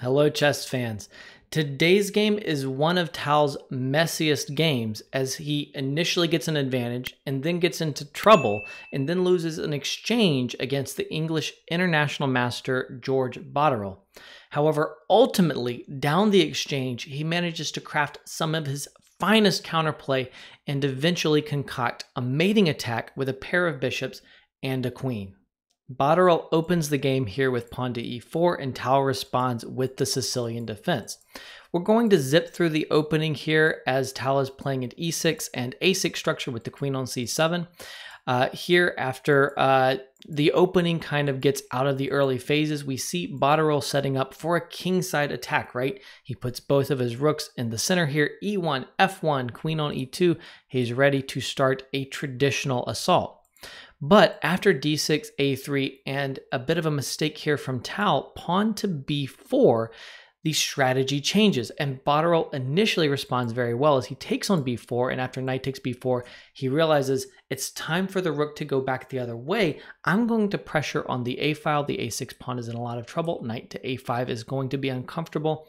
Hello, chess fans. Today's game is one of Tao's messiest games as he initially gets an advantage and then gets into trouble and then loses an exchange against the English international master George Botterill. However, ultimately, down the exchange, he manages to craft some of his finest counterplay and eventually concoct a mating attack with a pair of bishops and a queen. Botterell opens the game here with pawn to e4 and Tao responds with the Sicilian defense. We're going to zip through the opening here as Tao is playing an e6 and a6 structure with the queen on c7. Uh, here, after uh, the opening kind of gets out of the early phases, we see Botterill setting up for a kingside attack, right? He puts both of his rooks in the center here, e1, f1, queen on e2. He's ready to start a traditional assault. But after d6, a3, and a bit of a mistake here from Tal, pawn to b4, the strategy changes. And Botterell initially responds very well as he takes on b4, and after knight takes b4, he realizes it's time for the rook to go back the other way. I'm going to pressure on the a file. The a6 pawn is in a lot of trouble. Knight to a5 is going to be uncomfortable.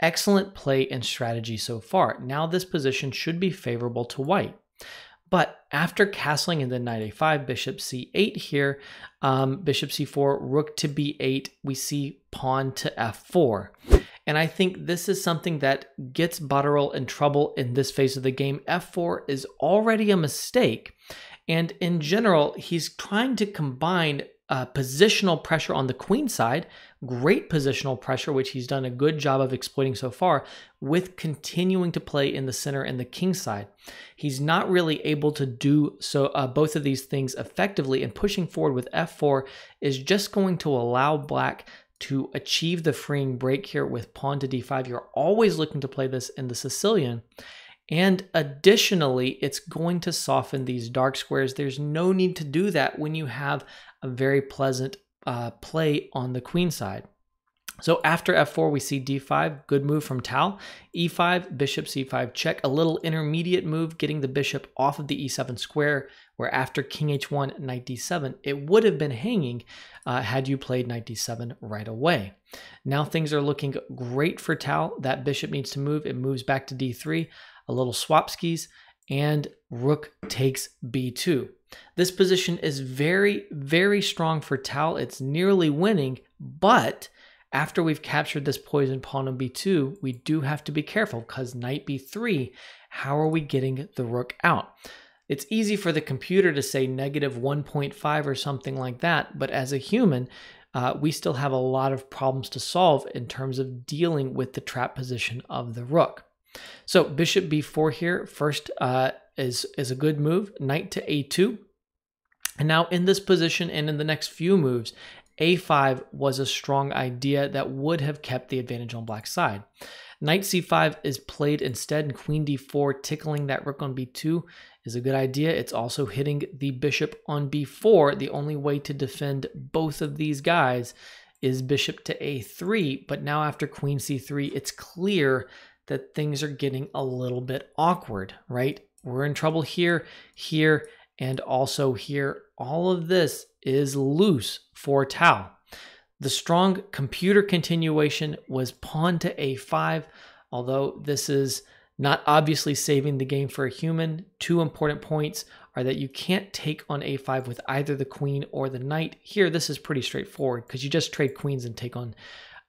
Excellent play and strategy so far. Now this position should be favorable to white. But after castling and then knight a5, bishop c8 here, um, bishop c4, rook to b8, we see pawn to f4. And I think this is something that gets Botterill in trouble in this phase of the game. f4 is already a mistake. And in general, he's trying to combine uh, positional pressure on the queen side great positional pressure, which he's done a good job of exploiting so far, with continuing to play in the center and the king side. He's not really able to do so uh, both of these things effectively, and pushing forward with f4 is just going to allow black to achieve the freeing break here with pawn to d5. You're always looking to play this in the Sicilian. And additionally, it's going to soften these dark squares. There's no need to do that when you have a very pleasant uh, play on the queen side. So after f4, we see d5, good move from Tal. e5, bishop c5 check, a little intermediate move, getting the bishop off of the e7 square, where after king h1, knight d7, it would have been hanging uh, had you played knight d7 right away. Now things are looking great for Tal. That bishop needs to move. It moves back to d3, a little swap skis, and rook takes b2. This position is very, very strong for Tal. It's nearly winning, but after we've captured this poison pawn on b2, we do have to be careful because knight b3, how are we getting the rook out? It's easy for the computer to say negative 1.5 or something like that, but as a human, uh, we still have a lot of problems to solve in terms of dealing with the trap position of the rook. So bishop b4 here first uh, is, is a good move, knight to a2. And now in this position and in the next few moves, a5 was a strong idea that would have kept the advantage on black's side. Knight c5 is played instead, and queen d4 tickling that rook on b2 is a good idea. It's also hitting the bishop on b4. The only way to defend both of these guys is bishop to a3, but now after queen c3, it's clear that things are getting a little bit awkward, right? We're in trouble here, here, and also here. All of this is loose for tau. The strong computer continuation was pawn to a5, although this is not obviously saving the game for a human. Two important points are that you can't take on a5 with either the queen or the knight. Here, this is pretty straightforward because you just trade queens and take on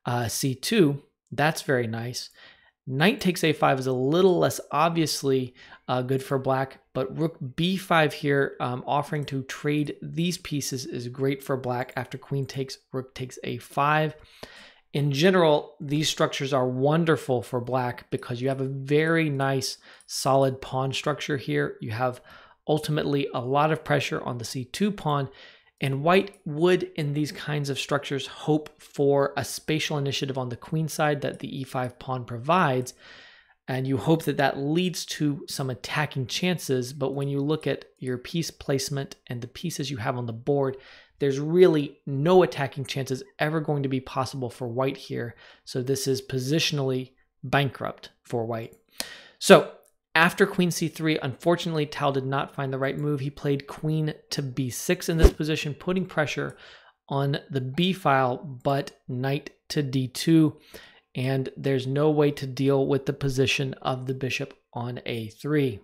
uh, c2. That's very nice. Knight takes a5 is a little less obviously uh, good for black, but rook b5 here um, offering to trade these pieces is great for black after queen takes, rook takes a5. In general, these structures are wonderful for black because you have a very nice solid pawn structure here. You have ultimately a lot of pressure on the c2 pawn and white would, in these kinds of structures, hope for a spatial initiative on the queen side that the e5 pawn provides. And you hope that that leads to some attacking chances. But when you look at your piece placement and the pieces you have on the board, there's really no attacking chances ever going to be possible for white here. So this is positionally bankrupt for white. So after queen c3, unfortunately, Tal did not find the right move. He played queen to b6 in this position, putting pressure on the b file, but knight to d2, and there's no way to deal with the position of the bishop on a3.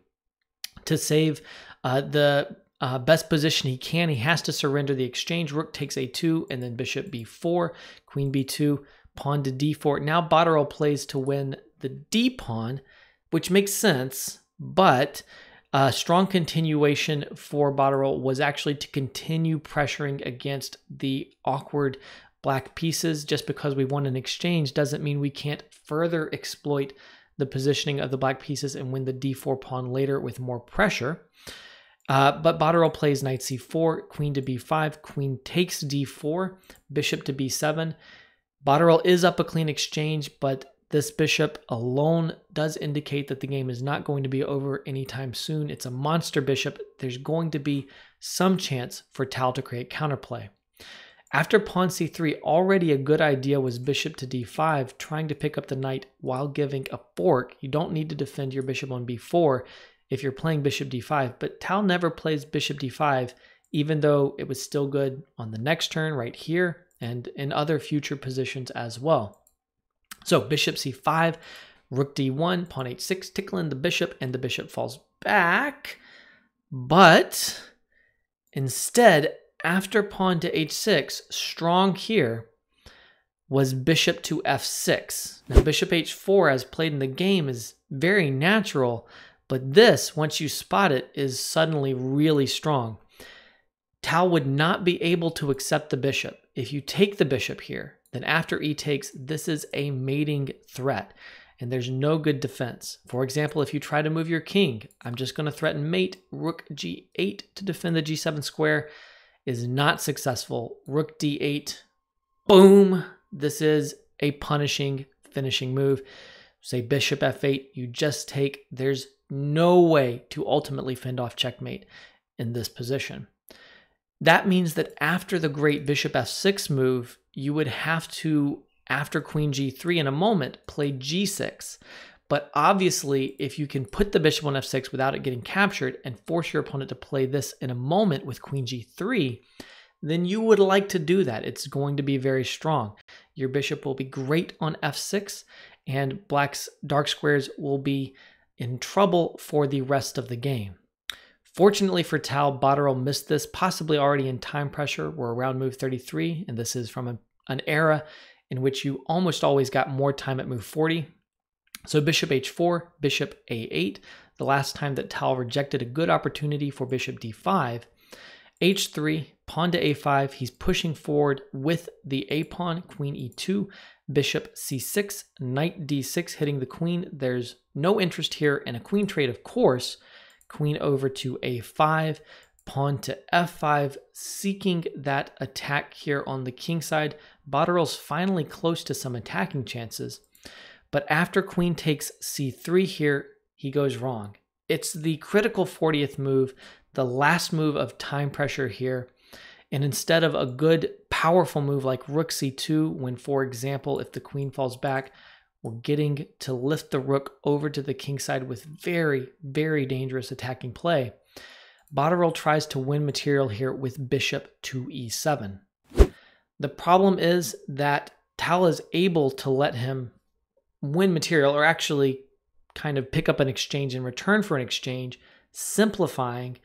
To save uh, the uh, best position he can, he has to surrender the exchange. Rook takes a2, and then bishop b4, queen b2, pawn to d4. Now Botterell plays to win the d pawn, which makes sense, but a uh, strong continuation for Botterell was actually to continue pressuring against the awkward black pieces. Just because we won an exchange doesn't mean we can't further exploit the positioning of the black pieces and win the d4 pawn later with more pressure. Uh, but Botterell plays knight c4, queen to b5, queen takes d4, bishop to b7. Botterell is up a clean exchange, but this bishop alone does indicate that the game is not going to be over anytime soon. It's a monster bishop. There's going to be some chance for Tal to create counterplay. After pawn c3, already a good idea was bishop to d5, trying to pick up the knight while giving a fork. You don't need to defend your bishop on b4 if you're playing bishop d5, but Tal never plays bishop d5, even though it was still good on the next turn right here and in other future positions as well. So bishop c5, rook d1, pawn h6, tickling the bishop, and the bishop falls back. But instead, after pawn to h6, strong here was bishop to f6. Now bishop h4 as played in the game is very natural, but this, once you spot it, is suddenly really strong. Tao would not be able to accept the bishop. If you take the bishop here, then after e takes, this is a mating threat and there's no good defense. For example, if you try to move your king, I'm just going to threaten mate, rook g8 to defend the g7 square is not successful. Rook d8, boom, this is a punishing finishing move. Say bishop f8, you just take. There's no way to ultimately fend off checkmate in this position. That means that after the great bishop f6 move, you would have to, after queen g3 in a moment, play g6. But obviously, if you can put the bishop on f6 without it getting captured and force your opponent to play this in a moment with queen g3, then you would like to do that. It's going to be very strong. Your bishop will be great on f6, and black's dark squares will be in trouble for the rest of the game. Fortunately for Tal, Botterill missed this, possibly already in time pressure. We're around move 33, and this is from a an era in which you almost always got more time at move 40. So bishop h4, bishop a8, the last time that Tal rejected a good opportunity for bishop d5, h3, pawn to a5, he's pushing forward with the a pawn, queen e2, bishop c6, knight d6 hitting the queen. There's no interest here in a queen trade, of course. Queen over to a5, pawn to f5, seeking that attack here on the king side. Botterill's finally close to some attacking chances. But after queen takes c3 here, he goes wrong. It's the critical 40th move, the last move of time pressure here. And instead of a good, powerful move like rook c2, when, for example, if the queen falls back, we're getting to lift the rook over to the king side with very, very dangerous attacking play Botterill tries to win material here with bishop to e7. The problem is that Tal is able to let him win material, or actually kind of pick up an exchange in return for an exchange, simplifying,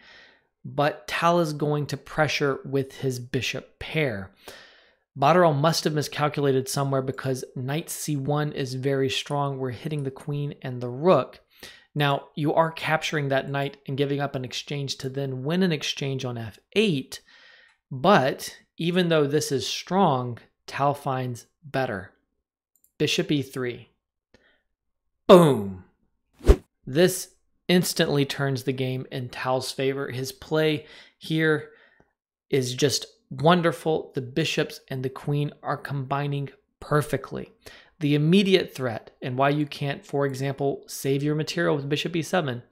but Tal is going to pressure with his bishop pair. Botterill must have miscalculated somewhere because knight c1 is very strong. We're hitting the queen and the rook. Now, you are capturing that knight and giving up an exchange to then win an exchange on f8, but even though this is strong, Tal finds better. Bishop e3. Boom! This instantly turns the game in Tal's favor. His play here is just wonderful. The bishops and the queen are combining perfectly. The immediate threat and why you can't, for example, save your material with bishop e7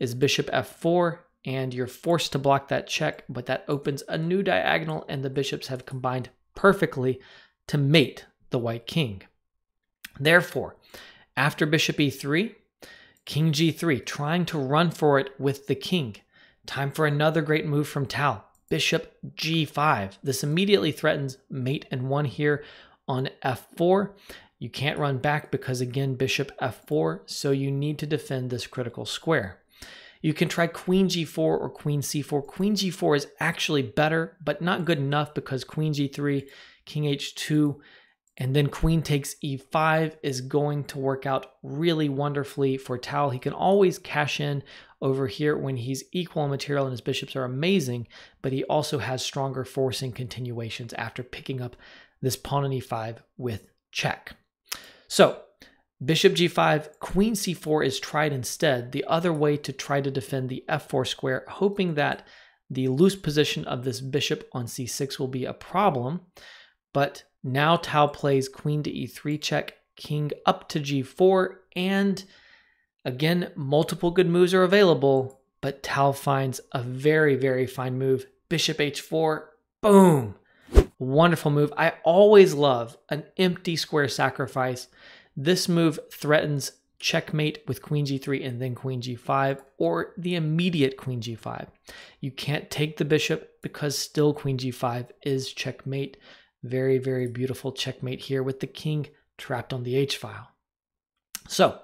is bishop f4 and you're forced to block that check, but that opens a new diagonal and the bishops have combined perfectly to mate the white king. Therefore, after bishop e3, king g3, trying to run for it with the king. Time for another great move from Tal, bishop g5. This immediately threatens mate and one here on f4, you can't run back because again, bishop f4, so you need to defend this critical square. You can try queen g4 or queen c4. Queen g4 is actually better, but not good enough because queen g3, king h2, and then queen takes e5 is going to work out really wonderfully for Tal. He can always cash in over here when he's equal in material and his bishops are amazing, but he also has stronger forcing continuations after picking up this pawn on e5 with check. So, bishop g5, queen c4 is tried instead, the other way to try to defend the f4 square, hoping that the loose position of this bishop on c6 will be a problem. But now Tao plays queen to e3 check, king up to g4, and again, multiple good moves are available, but Tao finds a very, very fine move, bishop h4, boom! Wonderful move. I always love an empty square sacrifice. This move threatens checkmate with queen g3 and then queen g5 or the immediate queen g5. You can't take the bishop because still queen g5 is checkmate. Very, very beautiful checkmate here with the king trapped on the h-file. So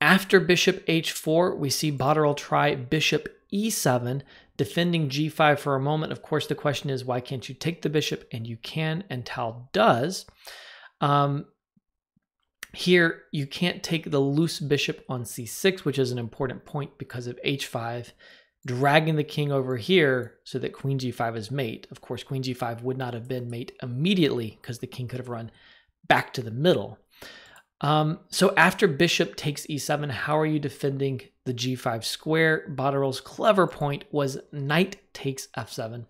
after bishop h4, we see Botterell try bishop e7 defending g5 for a moment. Of course, the question is why can't you take the bishop? And you can, and Tal does. Um, here, you can't take the loose bishop on c6, which is an important point because of h5, dragging the king over here so that queen g5 is mate. Of course, queen g5 would not have been mate immediately because the king could have run back to the middle. Um, so after bishop takes e7, how are you defending the g5 square? Botterill's clever point was knight takes f7.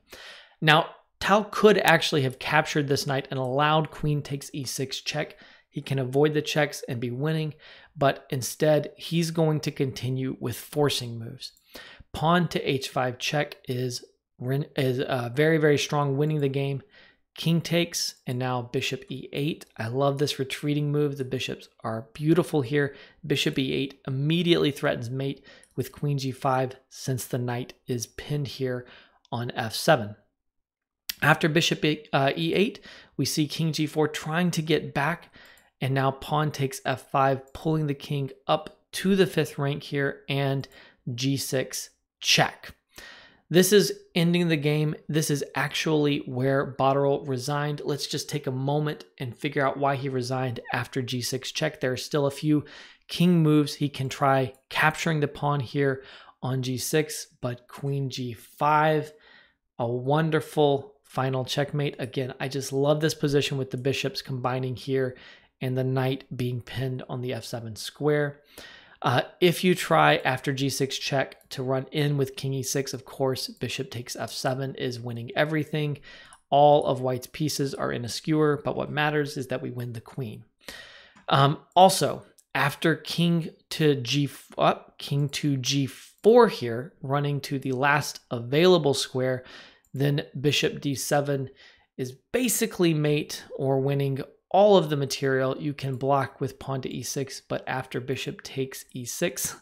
Now, Tal could actually have captured this knight and allowed queen takes e6 check. He can avoid the checks and be winning, but instead he's going to continue with forcing moves. Pawn to h5 check is, is uh, very, very strong, winning the game. King takes, and now bishop e8. I love this retreating move. The bishops are beautiful here. Bishop e8 immediately threatens mate with queen g5 since the knight is pinned here on f7. After bishop uh, e, 8 we see king g4 trying to get back, and now pawn takes f5, pulling the king up to the fifth rank here, and g6 check. This is ending the game. This is actually where Botterell resigned. Let's just take a moment and figure out why he resigned after g6 check. There are still a few king moves he can try capturing the pawn here on g6, but queen g5, a wonderful final checkmate. Again, I just love this position with the bishops combining here and the knight being pinned on the f7 square. Uh, if you try after g6 check to run in with king e6, of course, bishop takes f7 is winning everything. All of white's pieces are in a skewer, but what matters is that we win the queen. Um, also, after king to g uh, king to g4 here, running to the last available square, then bishop d7 is basically mate or winning all of the material you can block with pawn to e6, but after bishop takes e6,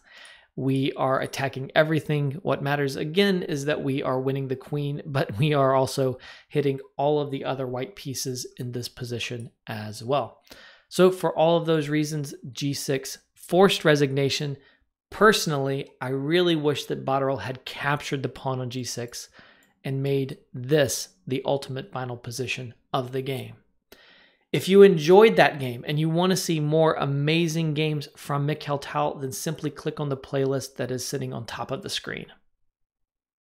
we are attacking everything. What matters again is that we are winning the queen, but we are also hitting all of the other white pieces in this position as well. So for all of those reasons, g6, forced resignation. Personally, I really wish that Botterell had captured the pawn on g6 and made this the ultimate final position of the game. If you enjoyed that game and you want to see more amazing games from Mikkel Tal, then simply click on the playlist that is sitting on top of the screen.